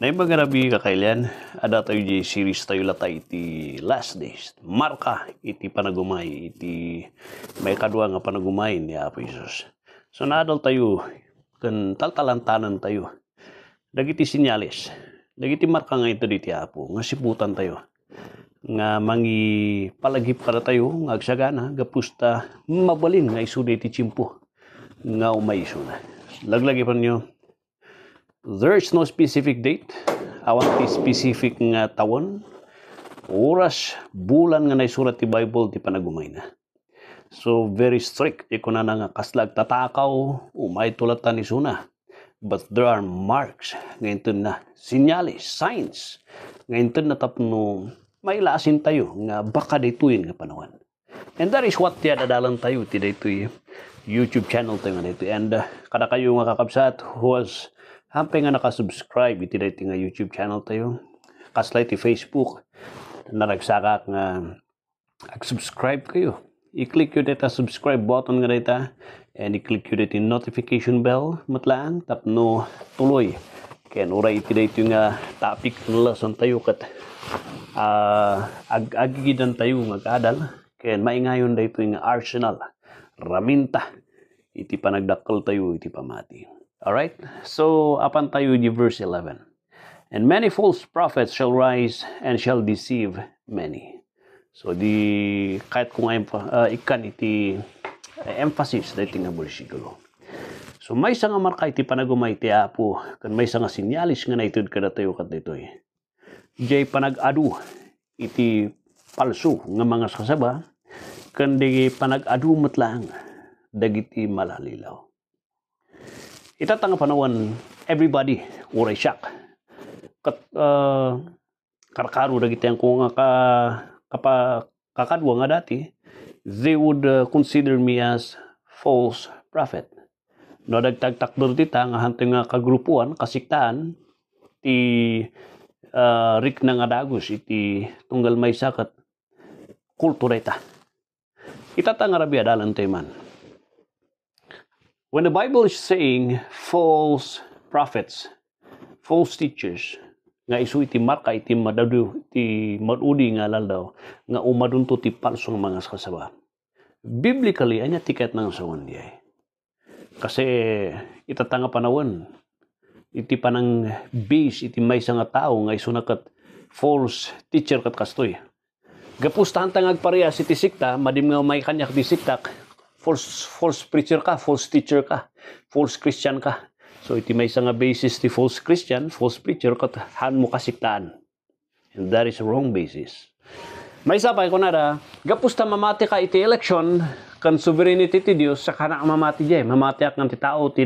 Naimagarabi ka kailan, ada tayo di series tayo lata iti last days. Marka iti panagumay, iti may kadwa nga panagumay ni Apo Jesus. So naadal tayo, kan taltalantanan tayo. Dagiti sinyalis, dagiti marka nga ito diti Apo, nga siputan tayo. Nga mangi palagip kada tayo, nga agsagana, gapusta, mabalin nga iso iti chimpo, nga umay iso na. Laglagi pa ninyo, There is no specific date. Awan ti specific nga tawon. Oras, bulan nga naisurat ti Bible ti panagumay na. So very strict. Iko na nga kaslag tatakaw, umay tulatan ni Suna. But there are marks. Ngayon na sinyalis, signs. Ngayon na tapno may lasin tayo nga baka daytoyin nga panawan. And that is what ti adadalan tayo ti daytoy eh, YouTube channel tayo nga daytoy. And uh, kada kayo nga kakabsat who was Hampay nga nakasubscribe iti dati nga YouTube channel tayo. Kasla iti Facebook. Naragsaka nga ag-subscribe kayo. I-click yun dito subscribe button nga dito. And i-click yun dito notification bell. Matlaan tapno tuloy. Kaya uray iti dito nga topic ng lesson tayo kat uh, ag agigidan tayo mag-adal. Kaya maingayon dito nga arsenal. Raminta. Iti panagdakkel tayo iti pamati. Alright, so up until verse 11. And many false prophets shall rise and shall deceive many. So the kahit kung uh, ikan iti uh, emphasis na iti nga bersikulo. So may nga marka iti panagumay iti apo kan may nga sinyalis nga naitud kadatayo kat ditoy. Jay panag-adu iti palsu nga mga sasaba kan di panag-adu matlang dagiti malalilaw. Ita tanga panawan everybody uray shak. kat uh, eh, karkaru na kita ko nga ka kapa kakadwa nga dati they would uh, consider me as false prophet no takdur dita nga hante nga kagrupuan kasiktaan ti uh, rik na nga dagus iti tunggal may sakat kultura ita itatanga rabi adalan teman. man When the Bible is saying false prophets, false teachers, nga isu iti marka iti madadu iti madudi nga laldaw nga umadunto ti palsong mga kasaba. Biblically anya tiket nang sawan diay. Kasi itatanga panawan iti panang base iti may nga tao nga isu nakat false teacher kat kastoy. Gapustahan tangag parehas iti sikta madim nga may kanyak di false false preacher ka, false teacher ka, false Christian ka. So iti may nga basis ti false Christian, false preacher kat han mo kasiktaan. And that is wrong basis. May isa pa kunara, gapusta mamati ka iti election kan sovereignty ti Dios sa kana mamati jay, mamati ak ti tao ti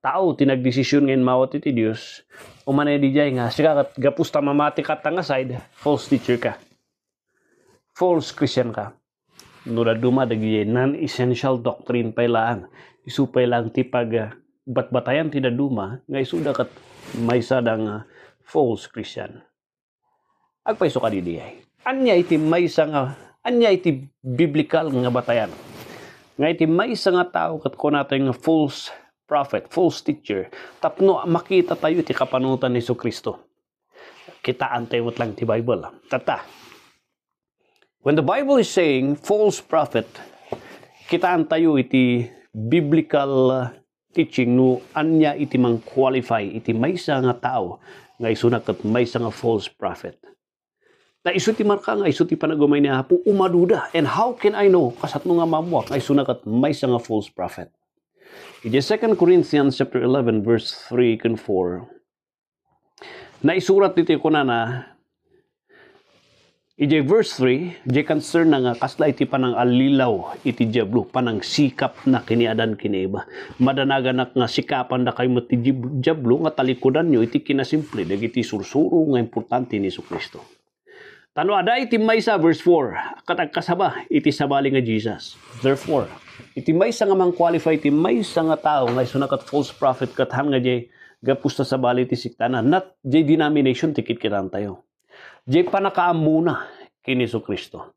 tao ti nagdesisyon ngayon mawat ti Dios. Umanay di jay nga sika gapusta mamati ka tanga side, false teacher ka. False Christian ka duma dagiti non-essential doctrine pailaan isupay lang ti pag ah, batbatayan ti duma nga isu dakat maysa dang ah, false Christian. Agpaiso ka di Anya iti maysa nga ah, anya iti biblical nga batayan. Nga iti maysa nga tao kat ko nato nga false prophet, false teacher, tapno makita tayo ti kapanutan ni Kristo. Kita antay lang ti Bible. Tata, When the Bible is saying false prophet, kitaan tayo iti biblical uh, teaching no anya iti mang qualify iti maysa nga tao nga isu kat maysa nga false prophet. Na isu ti marka nga isu ti panagumay ni Apo umaduda and how can I know kasatno nga mamuak nga isu kat maysa nga false prophet. Iti 2 Corinthians chapter 11 verse 3 and 4. Naisurat dito iti na na Iti verse 3, je concern na nga kasla iti panang alilaw iti jablo, panang sikap na kiniadan kiniiba. Madanaganak nga sikapan na kayo ti jablo nga talikudan nyo iti kinasimple, dagiti sursuro nga importante ni Kristo. Tano ada iti maysa verse 4, katagkasaba iti sabali nga Jesus. Therefore, iti maysa nga mang qualify iti maysa nga tao nga iso kat false prophet katam nga jay gapusta sabali iti siktana, not jay denomination tikit kitan tayo Di panakaamuna kini so Kristo.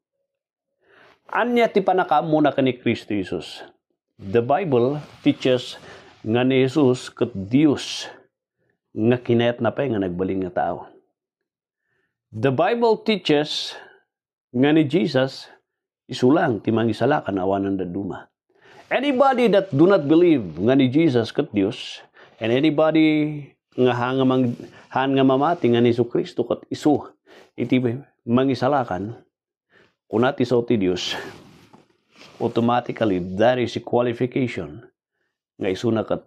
Anya ti panakaamuna kani Kristo Jesus. The Bible teaches nga ni Jesus kat Dios nga kinayat na pa nga nagbaling nga tao. The Bible teaches nga ni Jesus isulang timang isala kanawanan da duma. Anybody that do not believe nga ni Jesus kat Dios and anybody nga hanga mang han nga mamati nga ni Kristo kat isu iti mangisalakan kunati sa ti Dios automatically there is a qualification nga isuna kat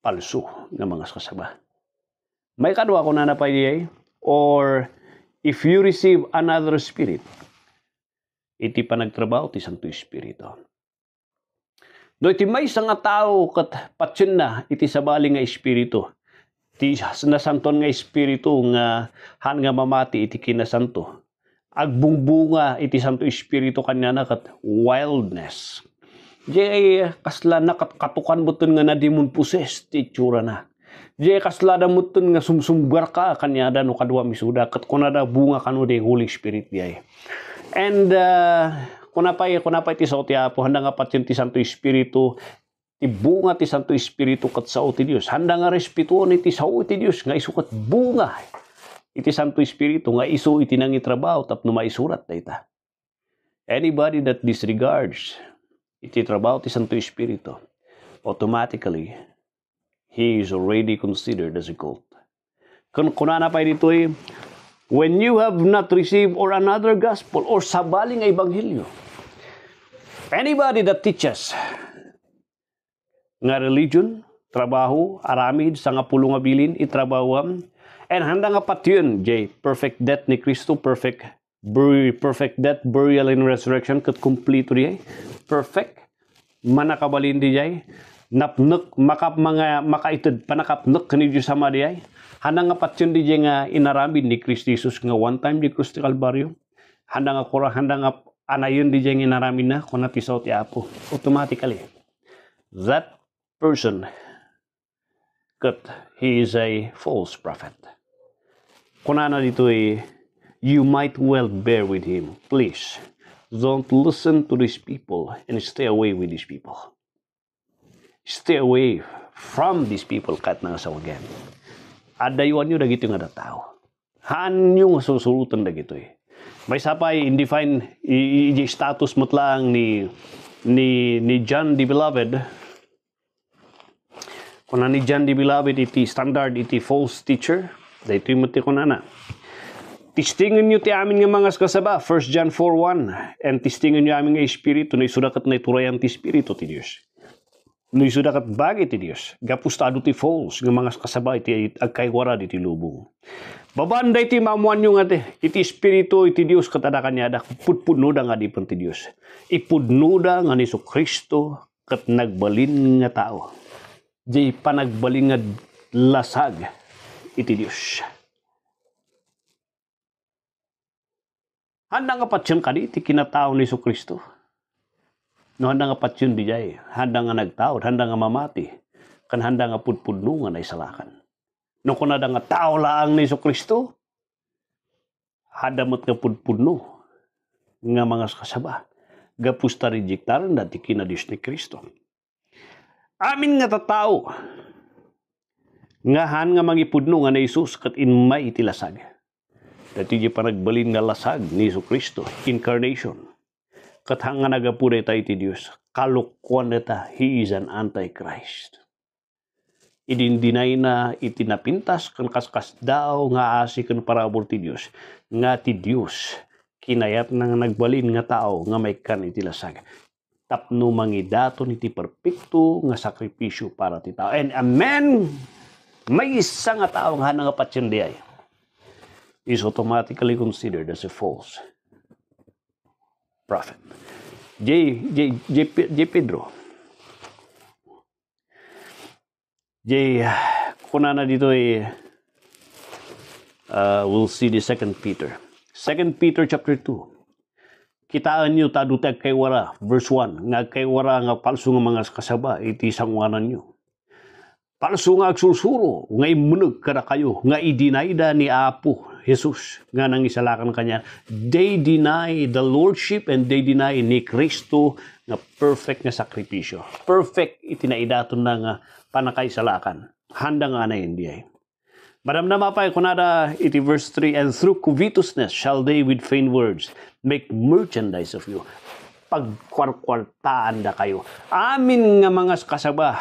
palsu nga mga kasaba may kadwa ko na napay or if you receive another spirit iti panagtrabaho ti Santo Espiritu iti may nga tao kat patsin na iti sabali nga espiritu. Iti nasanton nga espiritu nga han nga mamati iti kinasanto. Agbungbunga iti santo espiritu kanya na kat wildness. Di kasla na katukan butun nga na di mun puses ti tsura na. Di kasla na buton nga sumsumbar ka kanya da no kadwa misuda kat kunada bunga kanu di Holy Spirit di ay. And uh, kuna eh, kunapay ti sao ti Apo handa nga patyon ti Santo Espiritu ti bunga ti Santo Espiritu kat sao ti Dios handa nga respetuo ni ti sao ti Dios nga isukat bunga iti Santo Espiritu nga isu iti tap no maisurat dayta anybody that disregards iti trabaho ti Santo Espiritu automatically he is already considered as a cult kuna na pa dito eh, when you have not received or another gospel or sabali nga ebanghelyo Anybody that teaches nga religion, trabaho, aramid, sa nga pulong abilin, itrabawam, and handa nga patyon, J, perfect death ni Kristo, perfect burial, perfect death, burial and resurrection, kat kumplito di perfect, manakabalin di jay, napnuk, makap mga, makaitid, panakapnuk ni Diyos sama di handa nga patyon di jay nga inaramid ni Kristo Jesus, nga one time di Kristo Calvario, handa nga kura, handa nga anayon di jeng inaramin na kung napisaw ti Apo. Automatically, that person cut he is a false prophet. Kunana dito ay, eh, you might well bear with him. Please, don't listen to these people and stay away with these people. Stay away from these people kat na sa again. Adayuan nyo na gito nga na tao. Haan nyo nga susulutan na gito eh. May sapay indefine iji status mutlaang ni ni ni John the Beloved. Kuna ni John the Beloved iti standard iti false teacher. Daytoy mo ti kunana. Tistingan nyo ti amin nga mga kasaba, 1 John 4.1, and tistingan nyo amin nga espiritu, na isurakat na iturayan ti espiritu ti Diyos. No isu dakat bagi ti Dios, gapustado ti falls, ng mga kasabay ti agkaywara di ti lubong. Babanday ti mamuan nyo nga ti, iti espiritu iti Dios katada kanyada, putpunuda nga di ti Dios. Ipudnuda nga ni Kristo kat nagbalin nga tao. Di panagbalin nga lasag iti Dios. Handa nga patsyan ka iti kinatao ni Kristo No handa nga patsyun di jay, handa nga nagtaod, handa nga mamati, kan handa nga pudpudnungan ay salakan. No kung nga tao laang ni Iso Kristo, handa mo't nga putpudno, nga mga kasaba, gapusta rejectaran dati kinadis ni Kristo. Amin nga tatao, nga han nga mangipudno nga na Isus kat in may itilasag. Dati di pa nga lasag ni Iso Kristo, incarnation katangan pure tayo ti Diyos, kalukuan neta, He is an Antichrist. Idindinay na itinapintas kan kaskas daw nga asi kan parabol ti Diyos, nga ti Diyos, kinayat nang nagbalin nga tao nga may kan itilasag. Tapno mangi dato ni ti perpekto nga sakripisyo para ti tao. And amen! May isa nga tao nga nga patsyende is automatically considered as a false prophet. J. J. J. J. Pedro. J. Kuna na dito ay eh, uh, we'll see the second Peter. Second Peter chapter 2. Kitaan niyo tadutag kay wara verse 1 nga kay wara nga palso nga mga kasaba iti sangwanan niyo Palso nga agsulsuro, nga imunag kada kayo, nga idinayda ni Apo Jesus, nga nang isalakan kanya. They deny the Lordship and they deny ni Kristo nga perfect nga sakripisyo. Perfect itinaidaton na nga panakaisalakan. Handa nga na hindi ay. Madam na mapay kunada iti verse 3 and through covetousness shall they with vain words make merchandise of you. Pagkwarkwartaan da kayo. Amin nga mga kasaba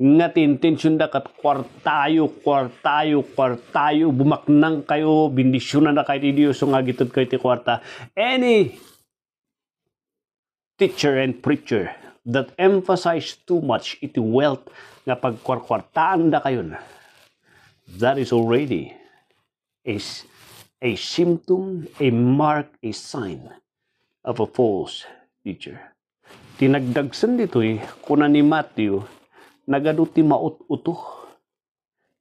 nga tintensyon da kat kwartayo, kwartayo, kwartayo, bumaknang kayo, bindisyon na kay Dios so nga gitod kay ti kwarta. Any teacher and preacher that emphasize too much iti wealth nga pagkwarkwartaan da kayon, that is already is a symptom, a mark, a sign of a false teacher. Tinagdagsan dito eh, kuna ni Matthew nagaduti maut uto.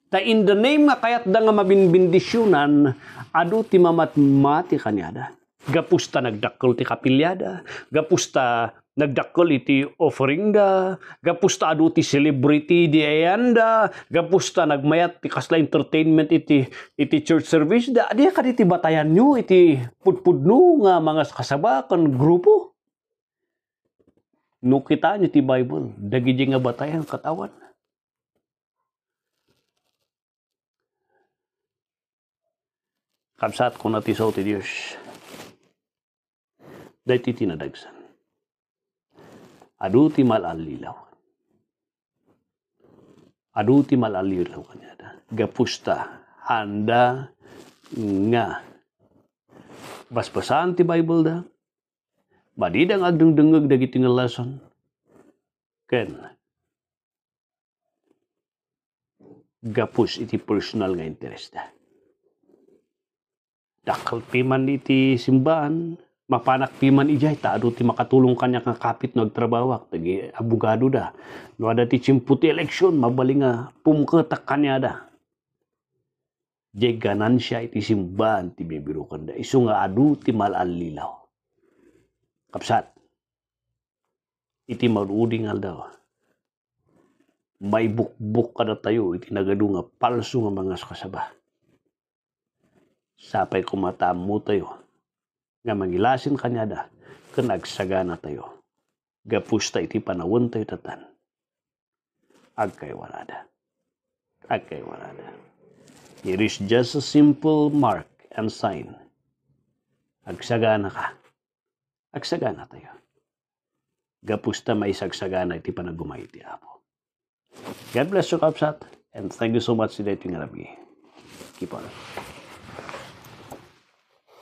Ta in the name nga kayat da nga mabinbindisyonan, adu ti mamatmati kanyada. Gapusta nagdakol ti kapilyada, gapusta nagdakol iti offering da, gapusta adu ti celebrity di ayanda, gapusta nagmayat ti kasla entertainment iti iti church service da adi ka ti batayan nyo iti pudpudno nga mga kasabakan grupo. Nukita kita ti Bible dagingnya gijing batayan katawan Kamsat ko na ti ti Diyos. Dahil ti tinadagsan. Adu ti malalilaw. Adu ti malalilaw kanya. Gapusta. Handa nga. Basbasan ti Bible da. Badi da agdeng dengeg gitu tinggal lasan. Ken. Gapus iti personal nga interest da. Dakal piman iti simbaan. mapanak piman ijay, taado ti makatulong kanya nga kapit no agtrabawak, tagi abogado da. No ada ti simputi eleksyon, mabali nga pumketak kanya da. Jay ganan siya iti simbahan ti bibirukan da. Isu nga adu ti malalilaw. Kapsat. Iti maruding aldaw. May bukbuk kada tayo iti nagadu nga palso nga mga kasaba. Sapay kumatamo tayo nga mangilasin kanyada ken agsagana tayo. Gapusta iti panawon tayo tatan. Agkay walada. Agkay walada. It is just a simple mark and sign. Agsagana ka agsagana tayo. Gapusta may sagsagana iti panagumay iti Apo. God bless you, Kapsat, and thank you so much today ito nga Keep on.